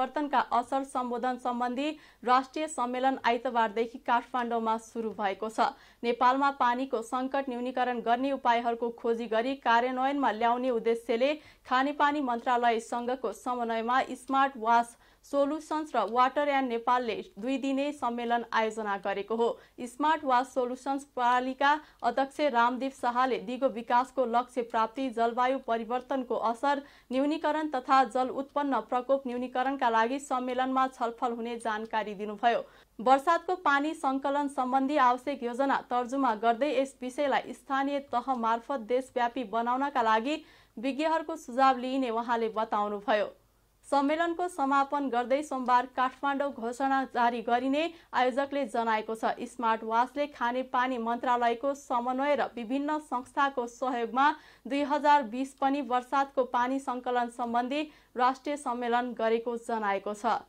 परिवर्तनका असर सम्बोधन सम्बन्धी राष्ट्रिय सम्मेलन आइतबारदेखि काठमाडौँमा सुरु भएको छ नेपालमा पानीको सङ्कट न्यूनीकरण गर्ने उपायहरूको खोजी गरी कार्यान्वयनमा ल्याउने उद्देश्यले खानेपानी मन्त्रालयसँगको समन्वयमा स्मार्ट वास सोलुसन्स र वाटर एन्ड नेपालले दुई दिने सम्मेलन आयोजना गरेको हो स्मार्ट वास सोलुसन्स प्रणालीका अध्यक्ष रामदेव शाहले दिगो विकासको लक्ष्य प्राप्ति जलवायु परिवर्तनको असर न्यूनीकरण तथा जल उत्पन्न प्रकोप न्यूनीकरणका लागि सम्मेलनमा छलफल हुने जानकारी दिनुभयो बर्सातको पानी सङ्कलन सम्बन्धी आवश्यक योजना तर्जुमा गर्दै यस विषयलाई स्थानीय तह मार्फत देशव्यापी बनाउनका लागि विज्ञहरूको सुझाव लिइने उहाँले बताउनुभयो सम्मेलनको समापन गर्दै सोमबार काठमाडौँ घोषणा जारी गरिने आयोजकले जनाएको छ स्मार्ट वाचले खानेपानी मन्त्रालयको समन्वय र विभिन्न संस्थाको सहयोगमा दुई हजार बिस पनि वर्षातको पानी सङ्कलन सम्बन्धी राष्ट्रिय सम्मेलन गरेको जनाएको छ